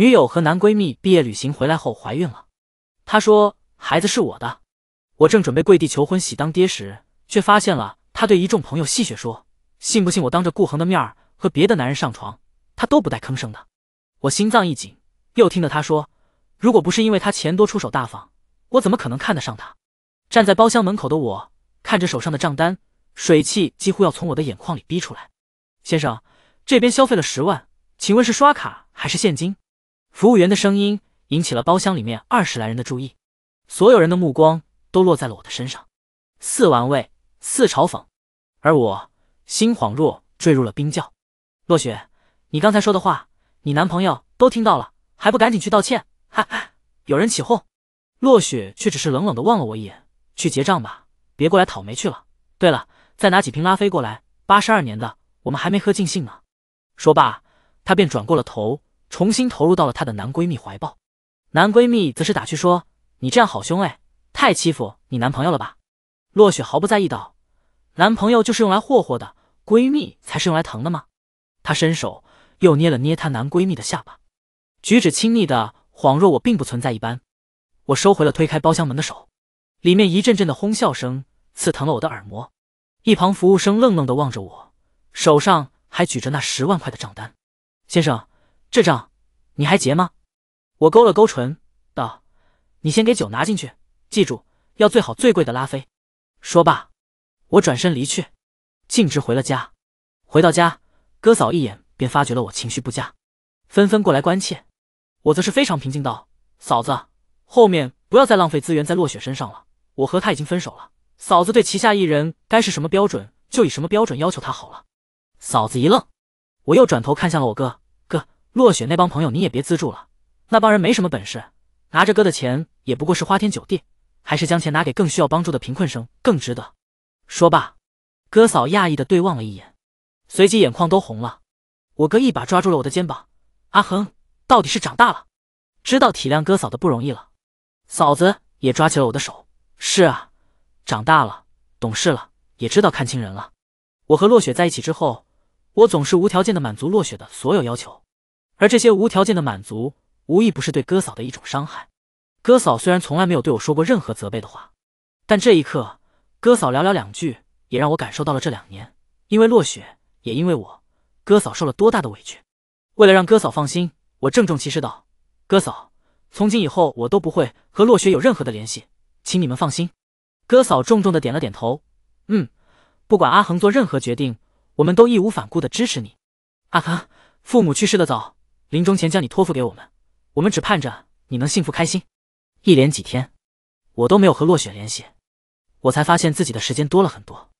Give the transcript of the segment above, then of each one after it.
女友和男闺蜜毕业旅行回来后怀孕了，她说孩子是我的。我正准备跪地求婚，喜当爹时，却发现了她对一众朋友戏谑说：“信不信我当着顾恒的面和别的男人上床？”他都不带吭声的。我心脏一紧，又听得他说：“如果不是因为他钱多，出手大方，我怎么可能看得上他？”站在包厢门口的我，看着手上的账单，水汽几乎要从我的眼眶里逼出来。先生，这边消费了十万，请问是刷卡还是现金？服务员的声音引起了包厢里面二十来人的注意，所有人的目光都落在了我的身上，似玩味，似嘲讽，而我心恍若坠入了冰窖。落雪，你刚才说的话，你男朋友都听到了，还不赶紧去道歉？哈哈，有人起哄。落雪却只是冷冷的望了我一眼，去结账吧，别过来讨没去了。对了，再拿几瓶拉菲过来，八十二年的，我们还没喝尽兴呢。说罢，她便转过了头。重新投入到了她的男闺蜜怀抱，男闺蜜则是打趣说：“你这样好凶哎，太欺负你男朋友了吧？”洛雪毫不在意道：“男朋友就是用来霍霍的，闺蜜才是用来疼的吗？”她伸手又捏了捏她男闺蜜的下巴，举止亲昵的，恍若我并不存在一般。我收回了推开包厢门的手，里面一阵阵的哄笑声刺疼了我的耳膜。一旁服务生愣愣的望着我，手上还举着那十万块的账单，先生。这账，你还结吗？我勾了勾唇，道：“你先给酒拿进去，记住要最好最贵的拉菲。”说罢，我转身离去，径直回了家。回到家，哥嫂一眼便发觉了我情绪不佳，纷纷过来关切。我则是非常平静道：“嫂子，后面不要再浪费资源在落雪身上了。我和他已经分手了。嫂子对旗下艺人该是什么标准，就以什么标准要求他好了。”嫂子一愣，我又转头看向了我哥，哥。落雪那帮朋友，你也别资助了。那帮人没什么本事，拿着哥的钱也不过是花天酒地。还是将钱拿给更需要帮助的贫困生，更值得。说罢，哥嫂讶异的对望了一眼，随即眼眶都红了。我哥一把抓住了我的肩膀：“阿恒，到底是长大了，知道体谅哥嫂的不容易了。”嫂子也抓起了我的手：“是啊，长大了，懂事了，也知道看清人了。”我和落雪在一起之后，我总是无条件的满足落雪的所有要求。而这些无条件的满足，无一不是对哥嫂的一种伤害。哥嫂虽然从来没有对我说过任何责备的话，但这一刻，哥嫂寥寥两句，也让我感受到了这两年因为落雪，也因为我哥嫂受了多大的委屈。为了让哥嫂放心，我郑重其事道：“哥嫂，从今以后，我都不会和落雪有任何的联系，请你们放心。”哥嫂重重的点了点头：“嗯，不管阿恒做任何决定，我们都义无反顾的支持你。”阿恒父母去世的早。临终前将你托付给我们，我们只盼着你能幸福开心。一连几天，我都没有和落雪联系，我才发现自己的时间多了很多。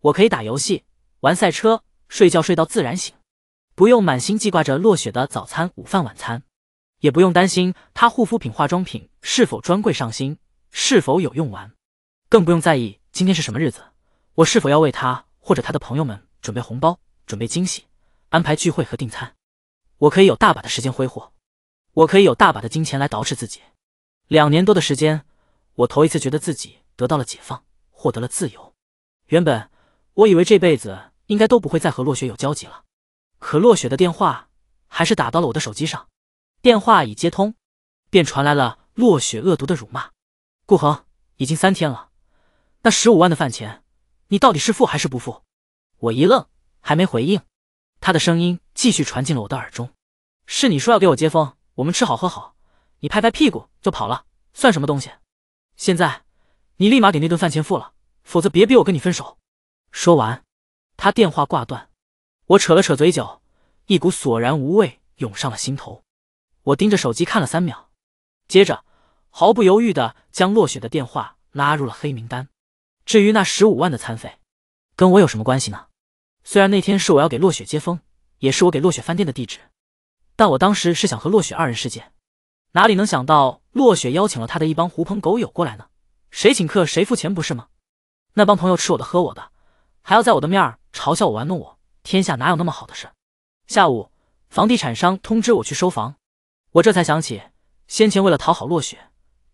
我可以打游戏、玩赛车、睡觉睡到自然醒，不用满心记挂着落雪的早餐、午饭、晚餐，也不用担心她护肤品、化妆品是否专柜上新、是否有用完，更不用在意今天是什么日子，我是否要为她或者她的朋友们准备红包、准备惊喜、安排聚会和订餐。我可以有大把的时间挥霍，我可以有大把的金钱来捯饬自己。两年多的时间，我头一次觉得自己得到了解放，获得了自由。原本我以为这辈子应该都不会再和落雪有交集了，可落雪的电话还是打到了我的手机上。电话已接通，便传来了落雪恶毒的辱骂：“顾恒，已经三天了，那十五万的饭钱，你到底是付还是不付？”我一愣，还没回应。他的声音继续传进了我的耳中：“是你说要给我接风，我们吃好喝好，你拍拍屁股就跑了，算什么东西？现在你立马给那顿饭钱付了，否则别逼我跟你分手。”说完，他电话挂断。我扯了扯嘴角，一股索然无味涌上了心头。我盯着手机看了三秒，接着毫不犹豫地将落雪的电话拉入了黑名单。至于那十五万的餐费，跟我有什么关系呢？虽然那天是我要给落雪接风，也是我给落雪饭店的地址，但我当时是想和落雪二人世界，哪里能想到落雪邀请了他的一帮狐朋狗友过来呢？谁请客谁付钱不是吗？那帮朋友吃我的喝我的，还要在我的面儿嘲笑我玩弄我，天下哪有那么好的事？下午，房地产商通知我去收房，我这才想起先前为了讨好落雪，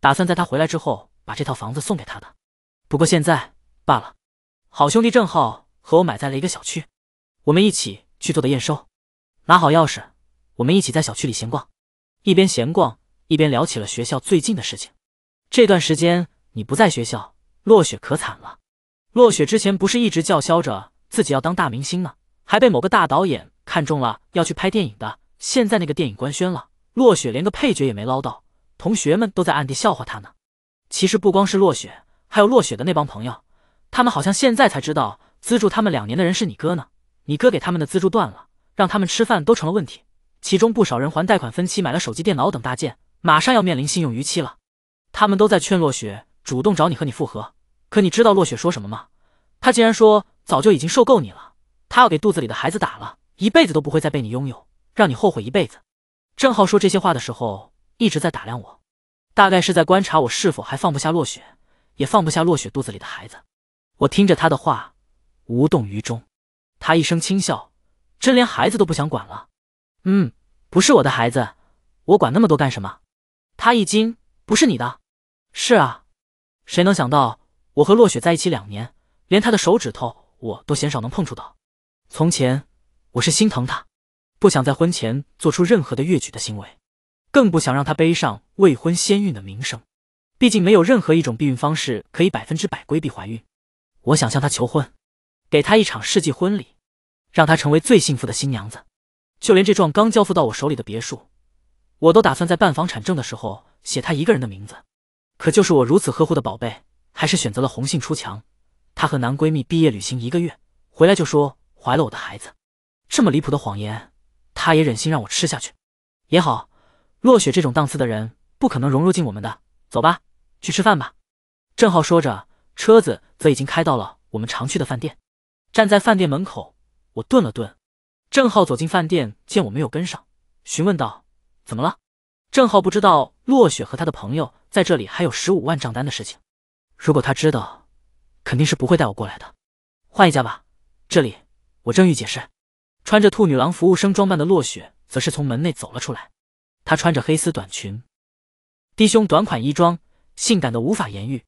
打算在他回来之后把这套房子送给他的。不过现在罢了，好兄弟郑浩。和我买在了一个小区，我们一起去做的验收，拿好钥匙，我们一起在小区里闲逛，一边闲逛一边聊起了学校最近的事情。这段时间你不在学校，落雪可惨了。落雪之前不是一直叫嚣着自己要当大明星呢，还被某个大导演看中了要去拍电影的。现在那个电影官宣了，落雪连个配角也没捞到，同学们都在暗地笑话他呢。其实不光是落雪，还有落雪的那帮朋友，他们好像现在才知道。资助他们两年的人是你哥呢，你哥给他们的资助断了，让他们吃饭都成了问题。其中不少人还贷款分期买了手机、电脑等大件，马上要面临信用逾期了。他们都在劝落雪主动找你和你复合，可你知道落雪说什么吗？她竟然说早就已经受够你了，她要给肚子里的孩子打了，一辈子都不会再被你拥有，让你后悔一辈子。郑浩说这些话的时候一直在打量我，大概是在观察我是否还放不下落雪，也放不下落雪肚子里的孩子。我听着他的话。无动于衷，他一声轻笑，真连孩子都不想管了。嗯，不是我的孩子，我管那么多干什么？他一惊，不是你的？是啊，谁能想到我和落雪在一起两年，连她的手指头我都鲜少能碰触到。从前，我是心疼她，不想在婚前做出任何的越矩的行为，更不想让她背上未婚先孕的名声。毕竟没有任何一种避孕方式可以百分之百规避怀孕。我想向她求婚。给她一场世纪婚礼，让她成为最幸福的新娘子。就连这幢刚交付到我手里的别墅，我都打算在办房产证的时候写她一个人的名字。可就是我如此呵护的宝贝，还是选择了红杏出墙。她和男闺蜜毕业旅行一个月回来就说怀了我的孩子，这么离谱的谎言，她也忍心让我吃下去。也好，落雪这种档次的人不可能融入进我们的。走吧，去吃饭吧。郑浩说着，车子则已经开到了我们常去的饭店。站在饭店门口，我顿了顿。郑浩走进饭店，见我没有跟上，询问道：“怎么了？”郑浩不知道洛雪和他的朋友在这里还有十五万账单的事情，如果他知道，肯定是不会带我过来的。换一家吧，这里。我正欲解释，穿着兔女郎服务生装扮的洛雪则是从门内走了出来。她穿着黑丝短裙、低胸短款衣装，性感的无法言喻，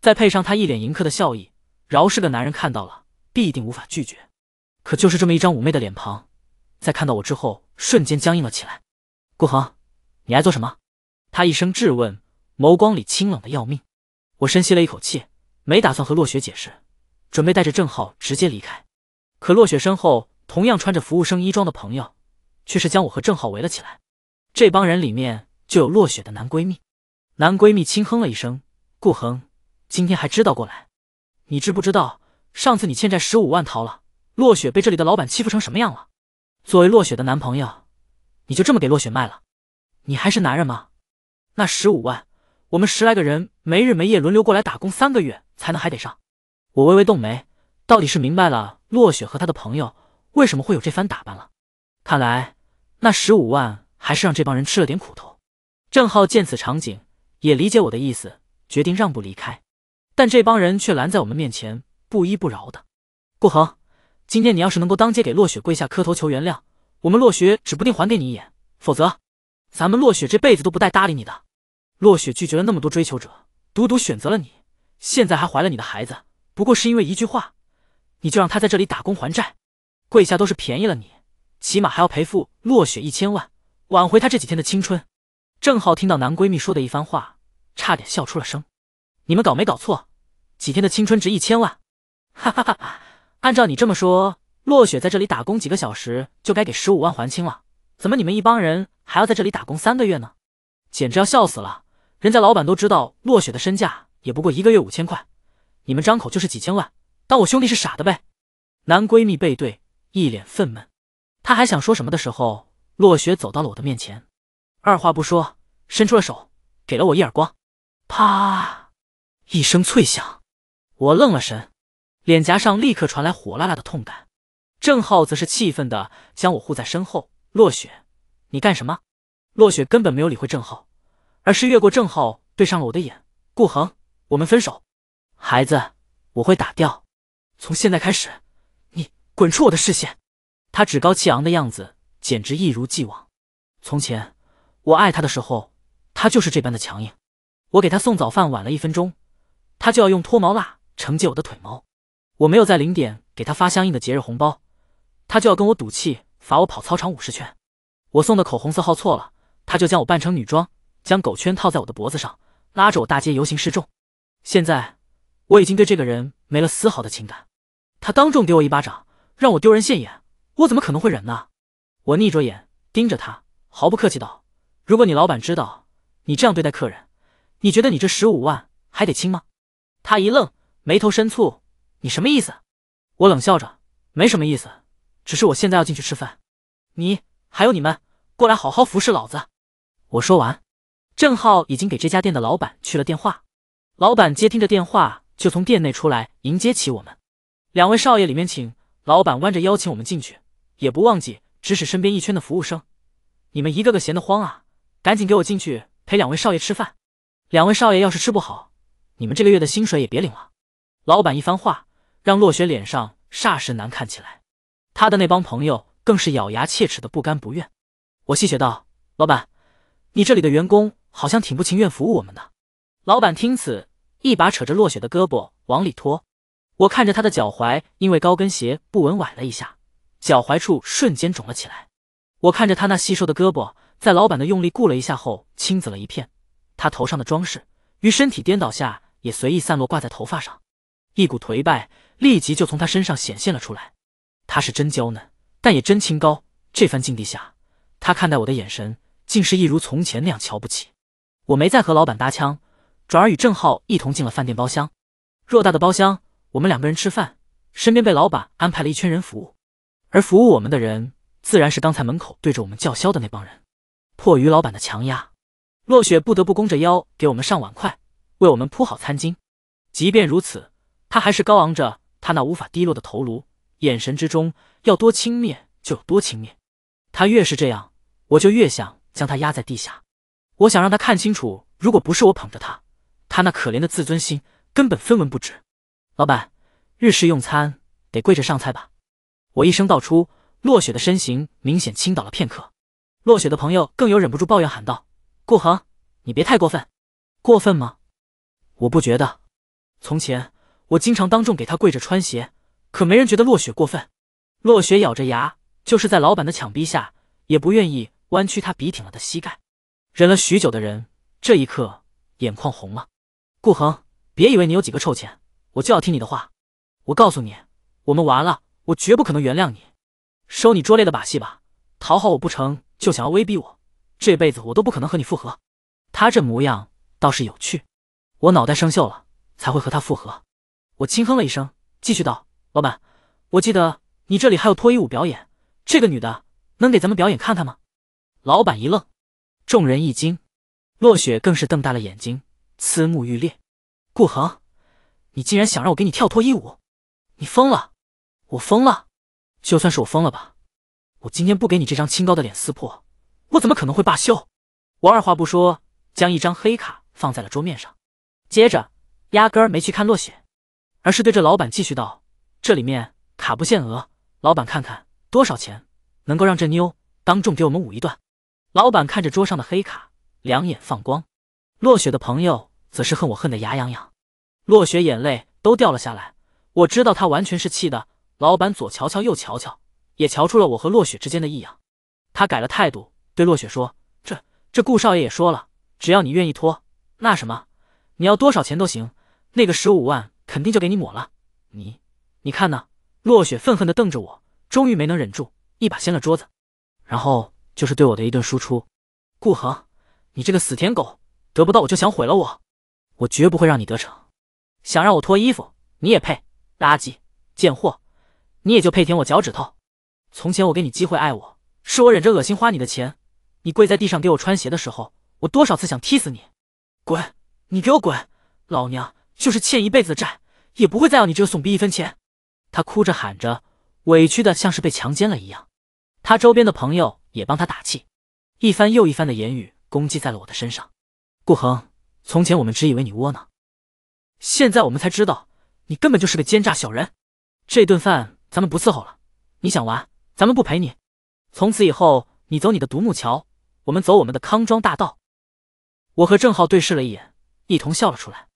再配上她一脸迎客的笑意，饶是个男人看到了。必定无法拒绝，可就是这么一张妩媚的脸庞，在看到我之后瞬间僵硬了起来。顾恒，你来做什么？他一声质问，眸光里清冷的要命。我深吸了一口气，没打算和落雪解释，准备带着郑浩直接离开。可落雪身后同样穿着服务生衣装的朋友，却是将我和郑浩围了起来。这帮人里面就有落雪的男闺蜜。男闺蜜轻哼了一声：“顾恒，今天还知道过来？你知不知道？”上次你欠债十五万逃了，落雪被这里的老板欺负成什么样了？作为落雪的男朋友，你就这么给落雪卖了？你还是男人吗？那十五万，我们十来个人没日没夜轮流过来打工三个月才能还得上。我微微动眉，到底是明白了落雪和他的朋友为什么会有这番打扮了。看来那十五万还是让这帮人吃了点苦头。郑浩见此场景，也理解我的意思，决定让步离开，但这帮人却拦在我们面前。不依不饶的，顾恒，今天你要是能够当街给落雪跪下磕头求原谅，我们落雪指不定还给你一眼。否则，咱们落雪这辈子都不带搭理你的。落雪拒绝了那么多追求者，独独选择了你，现在还怀了你的孩子，不过是因为一句话，你就让他在这里打工还债，跪下都是便宜了你，起码还要赔付落雪一千万，挽回他这几天的青春。郑浩听到男闺蜜说的一番话，差点笑出了声。你们搞没搞错？几天的青春值一千万？哈哈哈！按照你这么说，落雪在这里打工几个小时就该给十五万还清了，怎么你们一帮人还要在这里打工三个月呢？简直要笑死了！人家老板都知道落雪的身价也不过一个月五千块，你们张口就是几千万，当我兄弟是傻的呗？男闺蜜背对，一脸愤懑，他还想说什么的时候，落雪走到了我的面前，二话不说，伸出了手，给了我一耳光，啪！一声脆响，我愣了神。脸颊上立刻传来火辣辣的痛感，郑浩则是气愤的将我护在身后。落雪，你干什么？落雪根本没有理会郑浩，而是越过郑浩，对上了我的眼。顾恒，我们分手。孩子，我会打掉。从现在开始，你滚出我的视线。他趾高气昂的样子，简直一如既往。从前我爱他的时候，他就是这般的强硬。我给他送早饭晚了一分钟，他就要用脱毛蜡惩戒我的腿毛。我没有在零点给他发相应的节日红包，他就要跟我赌气，罚我跑操场五十圈。我送的口红色号错了，他就将我扮成女装，将狗圈套在我的脖子上，拉着我大街游行示众。现在我已经对这个人没了丝毫的情感。他当众给我一巴掌，让我丢人现眼，我怎么可能会忍呢？我逆着眼盯着他，毫不客气道：“如果你老板知道你这样对待客人，你觉得你这十五万还得清吗？”他一愣，眉头深蹙。你什么意思？我冷笑着，没什么意思，只是我现在要进去吃饭，你还有你们过来好好服侍老子。我说完，郑浩已经给这家店的老板去了电话，老板接听着电话就从店内出来迎接起我们。两位少爷里面请。老板弯着邀请我们进去，也不忘记指使身边一圈的服务生，你们一个个闲得慌啊，赶紧给我进去陪两位少爷吃饭。两位少爷要是吃不好，你们这个月的薪水也别领了。老板一番话。让洛雪脸上霎时难看起来，他的那帮朋友更是咬牙切齿的不甘不愿。我戏谑道：“老板，你这里的员工好像挺不情愿服务我们的。”老板听此，一把扯着洛雪的胳膊往里拖。我看着他的脚踝因为高跟鞋不稳崴了一下，脚踝处瞬间肿了起来。我看着他那细瘦的胳膊，在老板的用力顾了一下后青紫了一片。他头上的装饰与身体颠倒下也随意散落挂在头发上，一股颓败。立即就从他身上显现了出来。他是真娇嫩，但也真清高。这番境地下，他看待我的眼神，竟是一如从前那样瞧不起。我没再和老板搭腔，转而与郑浩一同进了饭店包厢。偌大的包厢，我们两个人吃饭，身边被老板安排了一圈人服务，而服务我们的人，自然是刚才门口对着我们叫嚣的那帮人。迫于老板的强压，洛雪不得不弓着腰给我们上碗筷，为我们铺好餐巾。即便如此，他还是高昂着。他那无法低落的头颅，眼神之中要多轻蔑就有多轻蔑。他越是这样，我就越想将他压在地下。我想让他看清楚，如果不是我捧着他，他那可怜的自尊心根本分文不值。老板，日式用餐得跪着上菜吧？我一声道出，落雪的身形明显倾倒了片刻。落雪的朋友更有忍不住抱怨喊道：“顾恒，你别太过分，过分吗？我不觉得。从前。”我经常当众给他跪着穿鞋，可没人觉得落雪过分。落雪咬着牙，就是在老板的强逼下，也不愿意弯曲他笔挺了的膝盖。忍了许久的人，这一刻眼眶红了。顾恒，别以为你有几个臭钱，我就要听你的话。我告诉你，我们完了，我绝不可能原谅你。收你拙劣的把戏吧，讨好我不成就想要威逼我，这辈子我都不可能和你复合。他这模样倒是有趣，我脑袋生锈了才会和他复合。我轻哼了一声，继续道：“老板，我记得你这里还有脱衣舞表演，这个女的能给咱们表演看看吗？”老板一愣，众人一惊，落雪更是瞪大了眼睛，呲目欲裂。顾恒，你竟然想让我给你跳脱衣舞？你疯了！我疯了！就算是我疯了吧，我今天不给你这张清高的脸撕破，我怎么可能会罢休？我二话不说，将一张黑卡放在了桌面上，接着压根儿没去看落雪。而是对着老板继续道：“这里面卡不限额，老板看看多少钱能够让这妞当众给我们舞一段。”老板看着桌上的黑卡，两眼放光。落雪的朋友则是恨我恨得牙痒痒，落雪眼泪都掉了下来。我知道他完全是气的。老板左瞧瞧右瞧瞧，也瞧出了我和落雪之间的异样。他改了态度，对落雪说：“这这顾少爷也说了，只要你愿意脱，那什么，你要多少钱都行。那个十五万。”肯定就给你抹了，你，你看呢？落雪愤恨的瞪着我，终于没能忍住，一把掀了桌子，然后就是对我的一顿输出。顾恒，你这个死舔狗，得不到我就想毁了我，我绝不会让你得逞。想让我脱衣服，你也配？垃圾贱货，你也就配舔我脚趾头。从前我给你机会爱我，是我忍着恶心花你的钱。你跪在地上给我穿鞋的时候，我多少次想踢死你。滚，你给我滚，老娘！就是欠一辈子的债，也不会再要你这个怂逼一分钱。他哭着喊着，委屈的像是被强奸了一样。他周边的朋友也帮他打气，一番又一番的言语攻击在了我的身上。顾恒，从前我们只以为你窝囊，现在我们才知道你根本就是个奸诈小人。这顿饭咱们不伺候了，你想玩咱们不陪你。从此以后你走你的独木桥，我们走我们的康庄大道。我和郑浩对视了一眼，一同笑了出来。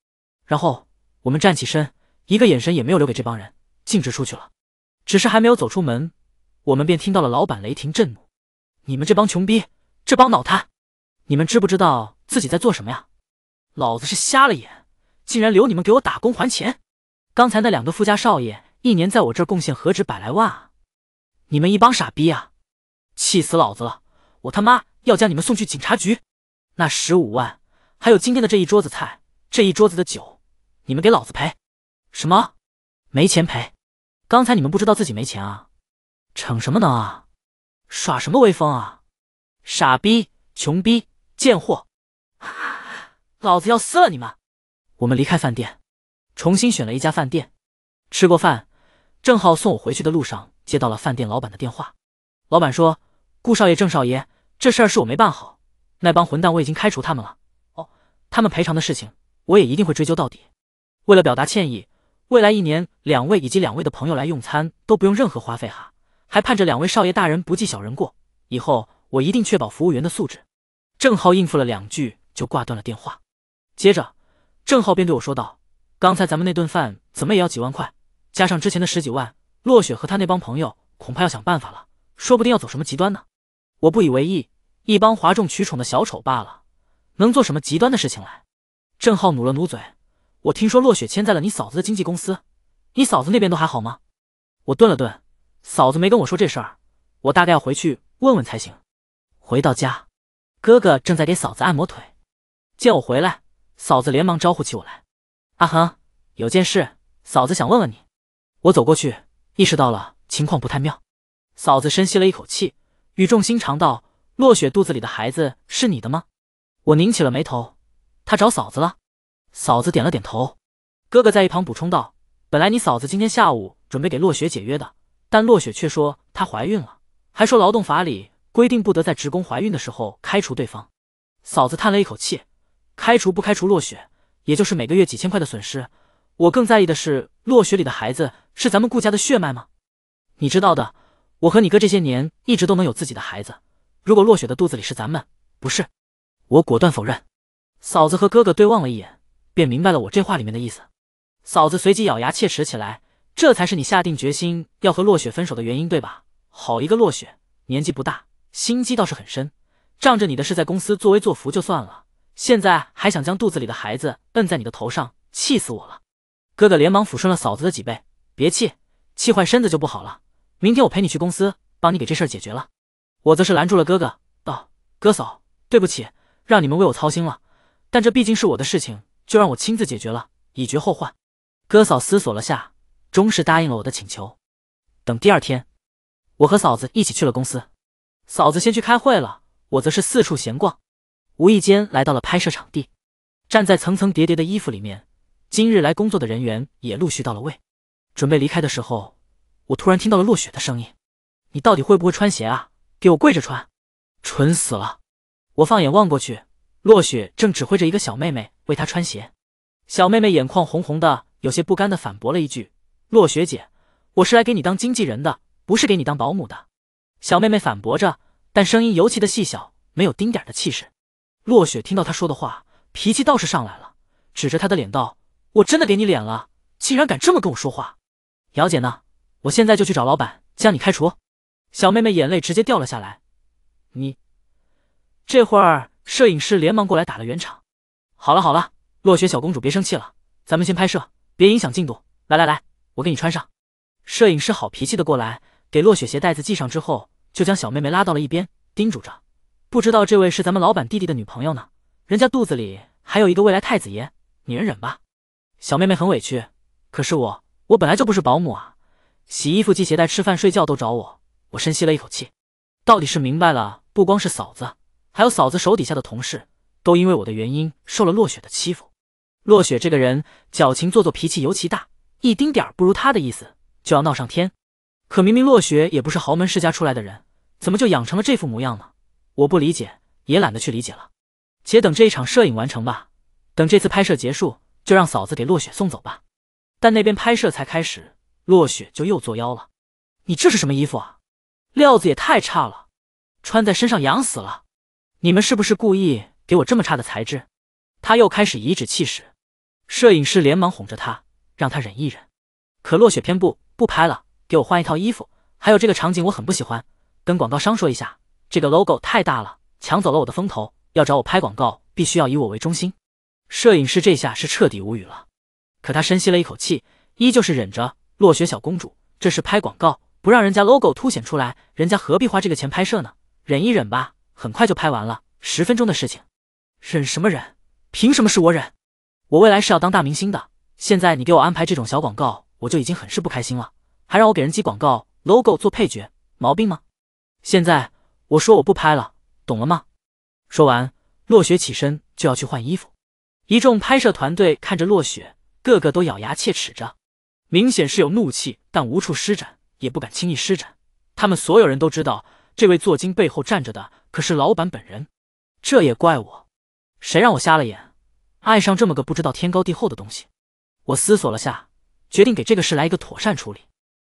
然后我们站起身，一个眼神也没有留给这帮人，径直出去了。只是还没有走出门，我们便听到了老板雷霆震怒：“你们这帮穷逼，这帮脑瘫，你们知不知道自己在做什么呀？老子是瞎了眼，竟然留你们给我打工还钱！刚才那两个富家少爷一年在我这儿贡献何止百来万啊！你们一帮傻逼啊！气死老子了！我他妈要将你们送去警察局！那十五万，还有今天的这一桌子菜，这一桌子的酒。”你们给老子赔！什么？没钱赔？刚才你们不知道自己没钱啊？逞什么能啊？耍什么威风啊？傻逼、穷逼、贱货！老子要撕了你们！我们离开饭店，重新选了一家饭店，吃过饭，郑浩送我回去的路上接到了饭店老板的电话。老板说：“顾少爷、郑少爷，这事儿是我没办好，那帮混蛋我已经开除他们了。哦，他们赔偿的事情，我也一定会追究到底。”为了表达歉意，未来一年两位以及两位的朋友来用餐都不用任何花费哈，还盼着两位少爷大人不计小人过，以后我一定确保服务员的素质。郑浩应付了两句就挂断了电话，接着郑浩便对我说道：“刚才咱们那顿饭怎么也要几万块，加上之前的十几万，落雪和他那帮朋友恐怕要想办法了，说不定要走什么极端呢？”我不以为意，一帮哗众取宠的小丑罢了，能做什么极端的事情来？郑浩努了努嘴。我听说落雪签在了你嫂子的经纪公司，你嫂子那边都还好吗？我顿了顿，嫂子没跟我说这事儿，我大概要回去问问才行。回到家，哥哥正在给嫂子按摩腿，见我回来，嫂子连忙招呼起我来。阿恒，有件事嫂子想问问你。我走过去，意识到了情况不太妙。嫂子深吸了一口气，语重心长道：“落雪肚子里的孩子是你的吗？”我拧起了眉头，他找嫂子了。嫂子点了点头，哥哥在一旁补充道：“本来你嫂子今天下午准备给落雪解约的，但落雪却说她怀孕了，还说劳动法里规定不得在职工怀孕的时候开除对方。”嫂子叹了一口气：“开除不开除落雪，也就是每个月几千块的损失。我更在意的是，落雪里的孩子是咱们顾家的血脉吗？你知道的，我和你哥这些年一直都能有自己的孩子。如果落雪的肚子里是咱们，不是？我果断否认。”嫂子和哥哥对望了一眼。便明白了我这话里面的意思，嫂子随即咬牙切齿起来：“这才是你下定决心要和落雪分手的原因，对吧？好一个落雪，年纪不大，心机倒是很深，仗着你的事在公司作威作福就算了，现在还想将肚子里的孩子摁在你的头上，气死我了！”哥哥连忙抚顺了嫂子的脊背：“别气，气坏身子就不好了。明天我陪你去公司，帮你给这事儿解决了。”我则是拦住了哥哥，道：“哥嫂，对不起，让你们为我操心了。但这毕竟是我的事情。”就让我亲自解决了，以绝后患。哥嫂思索了下，终是答应了我的请求。等第二天，我和嫂子一起去了公司，嫂子先去开会了，我则是四处闲逛，无意间来到了拍摄场地，站在层层叠叠的衣服里面。今日来工作的人员也陆续到了位。准备离开的时候，我突然听到了落雪的声音：“你到底会不会穿鞋啊？给我跪着穿，蠢死了！”我放眼望过去，落雪正指挥着一个小妹妹。为他穿鞋，小妹妹眼眶红红的，有些不甘的反驳了一句：“洛雪姐，我是来给你当经纪人的，不是给你当保姆的。”小妹妹反驳着，但声音尤其的细小，没有丁点的气势。洛雪听到她说的话，脾气倒是上来了，指着她的脸道：“我真的给你脸了，竟然敢这么跟我说话！姚姐呢？我现在就去找老板将你开除！”小妹妹眼泪直接掉了下来。你这会儿，摄影师连忙过来打了圆场。好了好了，落雪小公主别生气了，咱们先拍摄，别影响进度。来来来，我给你穿上。摄影师好脾气的过来，给落雪鞋带子系上之后，就将小妹妹拉到了一边，叮嘱着：“不知道这位是咱们老板弟弟的女朋友呢，人家肚子里还有一个未来太子爷，你忍忍吧。”小妹妹很委屈，可是我我本来就不是保姆啊，洗衣服、系鞋带、吃饭、睡觉都找我。我深吸了一口气，到底是明白了，不光是嫂子，还有嫂子手底下的同事。都因为我的原因受了落雪的欺负。落雪这个人矫情做作，脾气尤其大，一丁点儿不如他的意思就要闹上天。可明明落雪也不是豪门世家出来的人，怎么就养成了这副模样呢？我不理解，也懒得去理解了。且等这一场摄影完成吧，等这次拍摄结束，就让嫂子给落雪送走吧。但那边拍摄才开始，落雪就又作妖了。你这是什么衣服啊？料子也太差了，穿在身上痒死了。你们是不是故意？给我这么差的材质，他又开始颐指气使。摄影师连忙哄着他，让他忍一忍。可落雪偏不，不拍了，给我换一套衣服。还有这个场景我很不喜欢，跟广告商说一下，这个 logo 太大了，抢走了我的风头。要找我拍广告，必须要以我为中心。摄影师这下是彻底无语了。可他深吸了一口气，依旧是忍着。落雪小公主，这是拍广告，不让人家 logo 凸显出来，人家何必花这个钱拍摄呢？忍一忍吧，很快就拍完了，十分钟的事情。忍什么忍？凭什么是我忍？我未来是要当大明星的。现在你给我安排这种小广告，我就已经很是不开心了，还让我给人机广告 logo 做配角，毛病吗？现在我说我不拍了，懂了吗？说完，落雪起身就要去换衣服。一众拍摄团队看着落雪，个个都咬牙切齿着，明显是有怒气，但无处施展，也不敢轻易施展。他们所有人都知道，这位坐金背后站着的可是老板本人。这也怪我。谁让我瞎了眼，爱上这么个不知道天高地厚的东西？我思索了下，决定给这个事来一个妥善处理。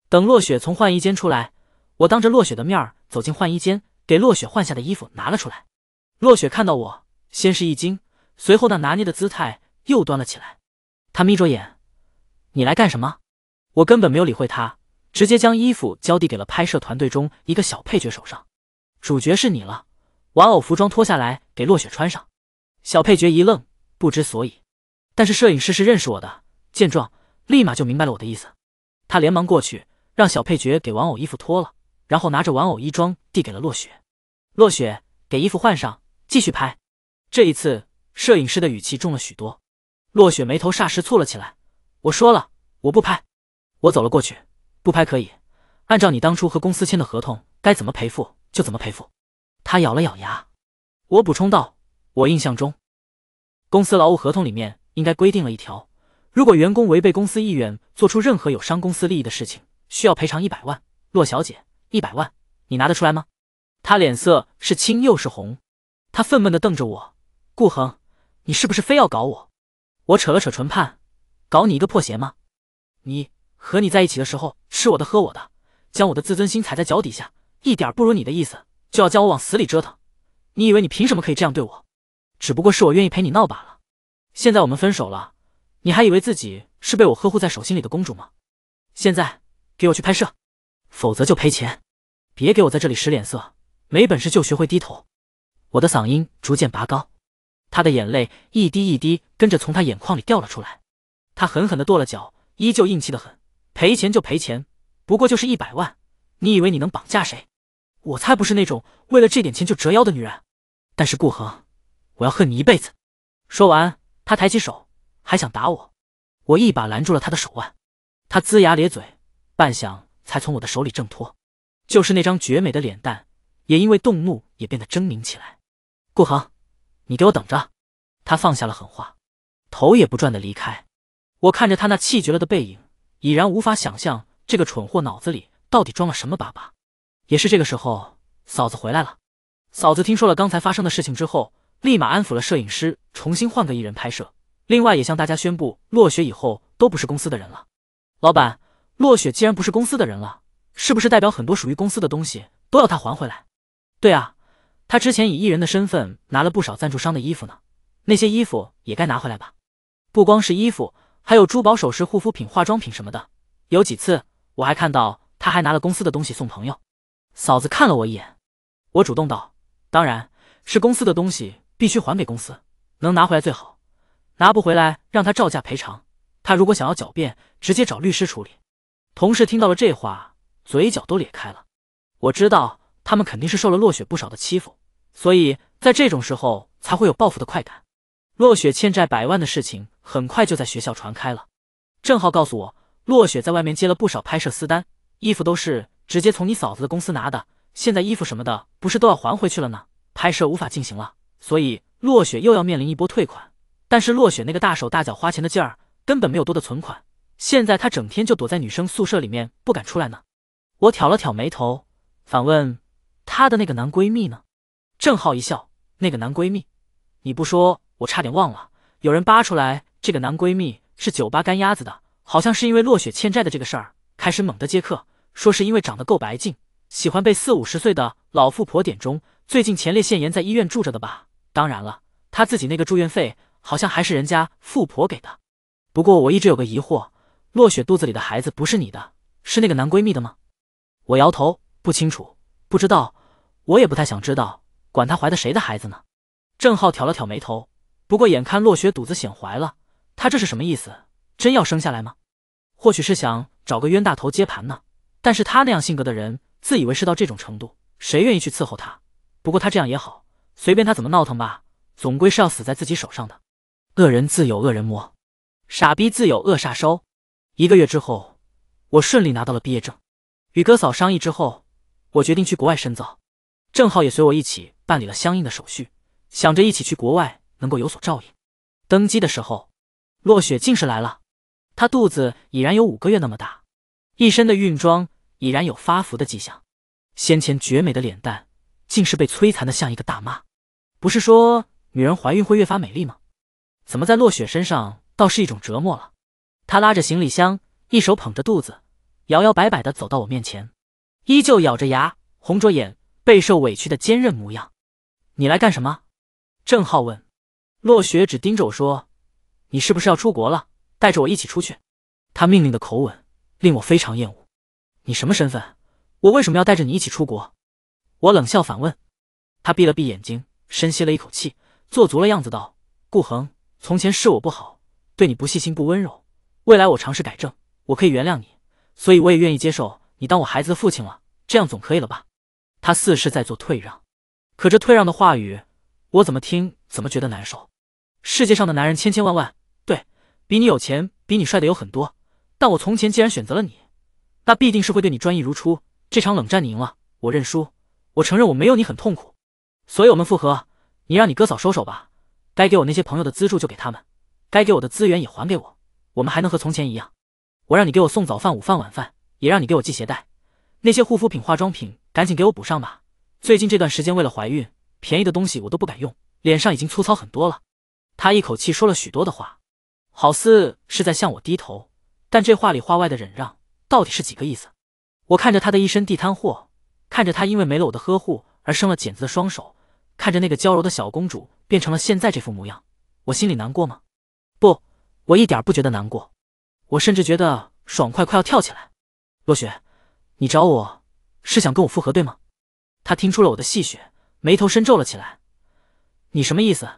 等落雪从换衣间出来，我当着落雪的面走进换衣间，给落雪换下的衣服拿了出来。落雪看到我，先是一惊，随后那拿捏的姿态又端了起来。他眯着眼：“你来干什么？”我根本没有理会他，直接将衣服交递给了拍摄团队中一个小配角手上。主角是你了，玩偶服装脱下来给落雪穿上。小配角一愣，不知所以。但是摄影师是认识我的，见状立马就明白了我的意思。他连忙过去，让小配角给玩偶衣服脱了，然后拿着玩偶衣装递给了落雪。落雪给衣服换上，继续拍。这一次，摄影师的语气重了许多。落雪眉头霎时蹙了起来。我说了，我不拍。我走了过去，不拍可以，按照你当初和公司签的合同，该怎么赔付就怎么赔付。他咬了咬牙。我补充道。我印象中，公司劳务合同里面应该规定了一条：如果员工违背公司意愿做出任何有伤公司利益的事情，需要赔偿一百万。洛小姐，一百万，你拿得出来吗？她脸色是青又是红，她愤懑的瞪着我。顾恒，你是不是非要搞我？我扯了扯唇畔，搞你一个破鞋吗？你和你在一起的时候吃我的喝我的，将我的自尊心踩在脚底下，一点不如你的意思就要将我往死里折腾。你以为你凭什么可以这样对我？只不过是我愿意陪你闹罢了，现在我们分手了，你还以为自己是被我呵护在手心里的公主吗？现在给我去拍摄，否则就赔钱！别给我在这里使脸色，没本事就学会低头。我的嗓音逐渐拔高，他的眼泪一滴一滴跟着从他眼眶里掉了出来，他狠狠地跺了脚，依旧硬气的很。赔钱就赔钱，不过就是一百万，你以为你能绑架谁？我才不是那种为了这点钱就折腰的女人。但是顾恒。我要恨你一辈子！说完，他抬起手，还想打我，我一把拦住了他的手腕。他龇牙咧嘴，半晌才从我的手里挣脱。就是那张绝美的脸蛋，也因为动怒也变得狰狞起来。顾恒，你给我等着！他放下了狠话，头也不转的离开。我看着他那气绝了的背影，已然无法想象这个蠢货脑子里到底装了什么粑粑。也是这个时候，嫂子回来了。嫂子听说了刚才发生的事情之后。立马安抚了摄影师，重新换个艺人拍摄。另外也向大家宣布，落雪以后都不是公司的人了。老板，落雪既然不是公司的人了，是不是代表很多属于公司的东西都要他还回来？对啊，他之前以艺人的身份拿了不少赞助商的衣服呢，那些衣服也该拿回来吧？不光是衣服，还有珠宝首饰、护肤品、化妆品什么的。有几次我还看到他还拿了公司的东西送朋友。嫂子看了我一眼，我主动道：“当然是公司的东西。”必须还给公司，能拿回来最好，拿不回来让他照价赔偿。他如果想要狡辩，直接找律师处理。同事听到了这话，嘴角都裂开了。我知道他们肯定是受了落雪不少的欺负，所以在这种时候才会有报复的快感。落雪欠债百万的事情很快就在学校传开了。郑浩告诉我，落雪在外面接了不少拍摄私单，衣服都是直接从你嫂子的公司拿的。现在衣服什么的不是都要还回去了呢？拍摄无法进行了。所以落雪又要面临一波退款，但是落雪那个大手大脚花钱的劲儿，根本没有多的存款。现在她整天就躲在女生宿舍里面，不敢出来呢。我挑了挑眉头，反问她的那个男闺蜜呢？郑浩一笑，那个男闺蜜，你不说我差点忘了。有人扒出来，这个男闺蜜是酒吧干鸭子的，好像是因为落雪欠债的这个事儿，开始猛的接客，说是因为长得够白净，喜欢被四五十岁的老富婆点中。最近前列腺炎在医院住着的吧？当然了，他自己那个住院费好像还是人家富婆给的。不过我一直有个疑惑，落雪肚子里的孩子不是你的，是那个男闺蜜的吗？我摇头，不清楚，不知道，我也不太想知道。管他怀的谁的孩子呢？郑浩挑了挑眉头，不过眼看落雪肚子显怀了，她这是什么意思？真要生下来吗？或许是想找个冤大头接盘呢。但是她那样性格的人，自以为是到这种程度，谁愿意去伺候她？不过她这样也好。随便他怎么闹腾吧，总归是要死在自己手上的。恶人自有恶人磨，傻逼自有恶煞收。一个月之后，我顺利拿到了毕业证，与哥嫂商议之后，我决定去国外深造，郑浩也随我一起办理了相应的手续，想着一起去国外能够有所照应。登机的时候，落雪竟是来了，她肚子已然有五个月那么大，一身的孕装已然有发福的迹象，先前绝美的脸蛋。竟是被摧残的像一个大妈，不是说女人怀孕会越发美丽吗？怎么在落雪身上倒是一种折磨了？她拉着行李箱，一手捧着肚子，摇摇摆摆的走到我面前，依旧咬着牙，红着眼，备受委屈的坚韧模样。你来干什么？郑浩问。落雪只盯着我说：“你是不是要出国了？带着我一起出去。”他命令的口吻令我非常厌恶。你什么身份？我为什么要带着你一起出国？我冷笑反问，他闭了闭眼睛，深吸了一口气，做足了样子道：“顾恒，从前是我不好，对你不细心不温柔，未来我尝试改正，我可以原谅你，所以我也愿意接受你当我孩子的父亲了，这样总可以了吧？”他似是在做退让，可这退让的话语，我怎么听怎么觉得难受。世界上的男人千千万万，对，比你有钱、比你帅的有很多，但我从前既然选择了你，那必定是会对你专一如初。这场冷战你赢了，我认输。我承认我没有你很痛苦，所以我们复合。你让你哥嫂收手吧，该给我那些朋友的资助就给他们，该给我的资源也还给我，我们还能和从前一样。我让你给我送早饭、午饭、晚饭，也让你给我系鞋带，那些护肤品、化妆品赶紧给我补上吧。最近这段时间为了怀孕，便宜的东西我都不敢用，脸上已经粗糙很多了。他一口气说了许多的话，好似是在向我低头，但这话里话外的忍让到底是几个意思？我看着他的一身地摊货。看着她因为没了我的呵护而生了茧子的双手，看着那个娇柔的小公主变成了现在这副模样，我心里难过吗？不，我一点不觉得难过，我甚至觉得爽快，快要跳起来。洛雪，你找我是想跟我复合对吗？他听出了我的戏谑，眉头深皱了起来。你什么意思？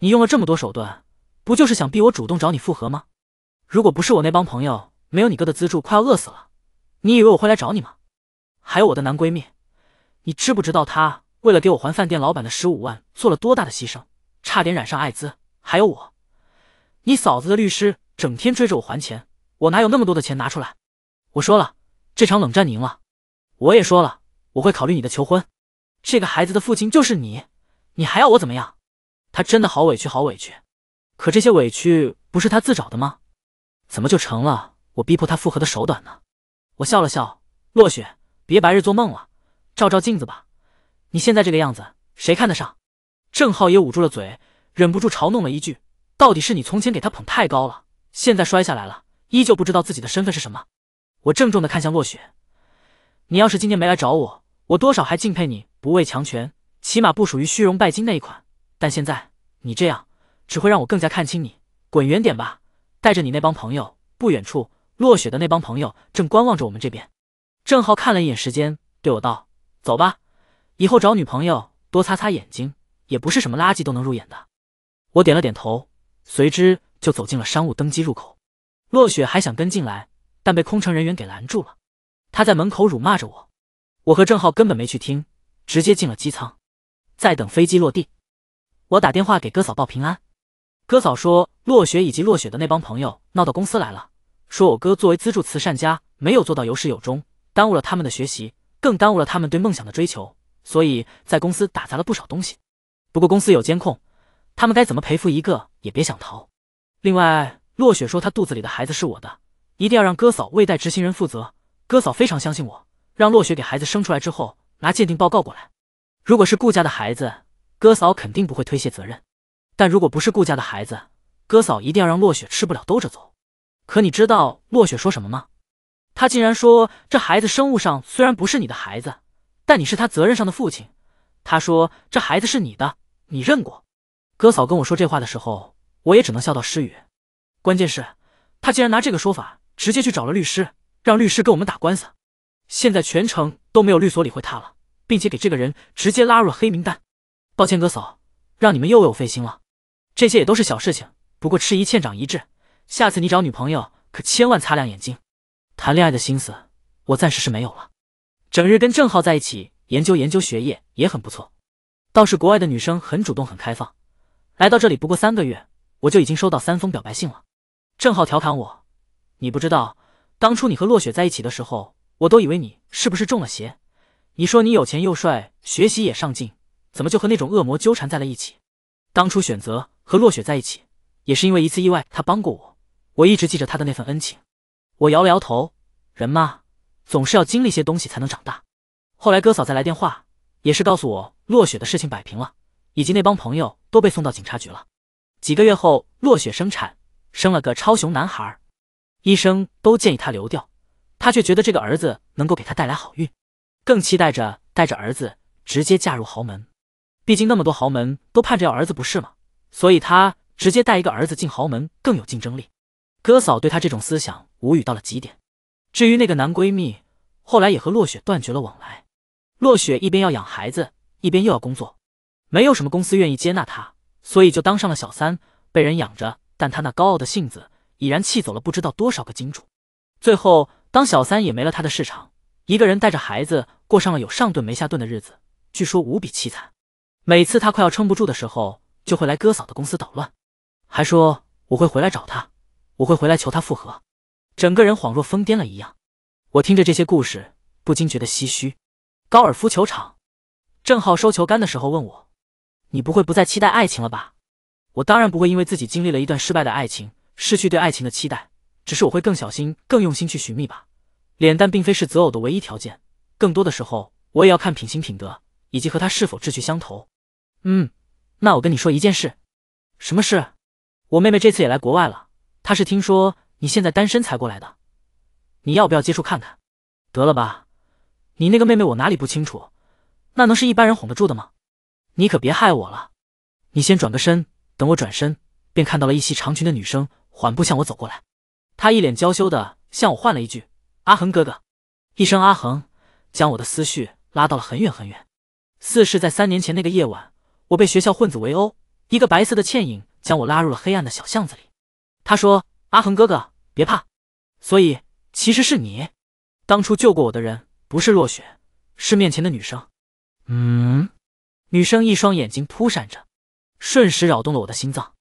你用了这么多手段，不就是想逼我主动找你复合吗？如果不是我那帮朋友没有你哥的资助，快要饿死了，你以为我会来找你吗？还有我的男闺蜜。你知不知道，他为了给我还饭店老板的十五万，做了多大的牺牲，差点染上艾滋。还有我，你嫂子的律师整天追着我还钱，我哪有那么多的钱拿出来？我说了，这场冷战你赢了。我也说了，我会考虑你的求婚。这个孩子的父亲就是你，你还要我怎么样？他真的好委屈，好委屈。可这些委屈不是他自找的吗？怎么就成了我逼迫他复合的手段呢？我笑了笑，落雪，别白日做梦了。照照镜子吧，你现在这个样子谁看得上？郑浩也捂住了嘴，忍不住嘲弄了一句：“到底是你从前给他捧太高了，现在摔下来了，依旧不知道自己的身份是什么。”我郑重的看向落雪：“你要是今天没来找我，我多少还敬佩你不畏强权，起码不属于虚荣拜金那一款。但现在你这样，只会让我更加看清你。滚远点吧，带着你那帮朋友。不远处，落雪的那帮朋友正观望着我们这边。郑浩看了一眼时间，对我道。走吧，以后找女朋友多擦擦眼睛，也不是什么垃圾都能入眼的。我点了点头，随之就走进了商务登机入口。落雪还想跟进来，但被空乘人员给拦住了。他在门口辱骂着我，我和郑浩根本没去听，直接进了机舱，在等飞机落地。我打电话给哥嫂报平安，哥嫂说落雪以及落雪的那帮朋友闹到公司来了，说我哥作为资助慈善家没有做到有始有终，耽误了他们的学习。更耽误了他们对梦想的追求，所以在公司打砸了不少东西。不过公司有监控，他们该怎么赔付一个也别想逃。另外，落雪说她肚子里的孩子是我的，一定要让哥嫂为代执行人负责。哥嫂非常相信我，让落雪给孩子生出来之后拿鉴定报告过来。如果是顾家的孩子，哥嫂肯定不会推卸责任；但如果不是顾家的孩子，哥嫂一定要让落雪吃不了兜着走。可你知道落雪说什么吗？他竟然说：“这孩子生物上虽然不是你的孩子，但你是他责任上的父亲。”他说：“这孩子是你的，你认过。”哥嫂跟我说这话的时候，我也只能笑到失语。关键是，他竟然拿这个说法直接去找了律师，让律师跟我们打官司。现在全城都没有律所理会他了，并且给这个人直接拉入了黑名单。抱歉，哥嫂，让你们又为我费心了。这些也都是小事情，不过吃一堑长一智，下次你找女朋友可千万擦亮眼睛。谈恋爱的心思，我暂时是没有了。整日跟郑浩在一起研究研究学业也很不错。倒是国外的女生很主动很开放，来到这里不过三个月，我就已经收到三封表白信了。郑浩调侃我：“你不知道，当初你和落雪在一起的时候，我都以为你是不是中了邪？你说你有钱又帅，学习也上进，怎么就和那种恶魔纠缠在了一起？当初选择和落雪在一起，也是因为一次意外，她帮过我，我一直记着她的那份恩情。”我摇了摇头，人嘛，总是要经历些东西才能长大。后来哥嫂再来电话，也是告诉我落雪的事情摆平了，以及那帮朋友都被送到警察局了。几个月后，落雪生产，生了个超雄男孩，医生都建议他流掉，他却觉得这个儿子能够给他带来好运，更期待着带着儿子直接嫁入豪门。毕竟那么多豪门都盼着要儿子，不是吗？所以他直接带一个儿子进豪门更有竞争力。哥嫂对他这种思想。无语到了极点。至于那个男闺蜜，后来也和落雪断绝了往来。落雪一边要养孩子，一边又要工作，没有什么公司愿意接纳她，所以就当上了小三，被人养着。但她那高傲的性子，已然气走了不知道多少个金主。最后当小三也没了她的市场，一个人带着孩子过上了有上顿没下顿的日子，据说无比凄惨。每次她快要撑不住的时候，就会来哥嫂的公司捣乱，还说我会回来找她，我会回来求她复合。整个人恍若疯癫了一样，我听着这些故事，不禁觉得唏嘘。高尔夫球场，郑浩收球杆的时候问我：“你不会不再期待爱情了吧？”我当然不会因为自己经历了一段失败的爱情，失去对爱情的期待，只是我会更小心、更用心去寻觅吧。脸蛋并非是择偶的唯一条件，更多的时候，我也要看品行、品德，以及和他是否志趣相投。嗯，那我跟你说一件事，什么事？我妹妹这次也来国外了，她是听说。你现在单身才过来的，你要不要接触看看？得了吧，你那个妹妹我哪里不清楚，那能是一般人哄得住的吗？你可别害我了。你先转个身，等我转身，便看到了一袭长裙的女生缓步向我走过来。她一脸娇羞的向我唤了一句：“阿恒哥哥。”一声阿恒，将我的思绪拉到了很远很远，似是在三年前那个夜晚，我被学校混子围殴，一个白色的倩影将我拉入了黑暗的小巷子里。他说：“阿恒哥哥。”别怕，所以其实是你，当初救过我的人不是若雪，是面前的女生。嗯，女生一双眼睛扑闪着，瞬时扰动了我的心脏。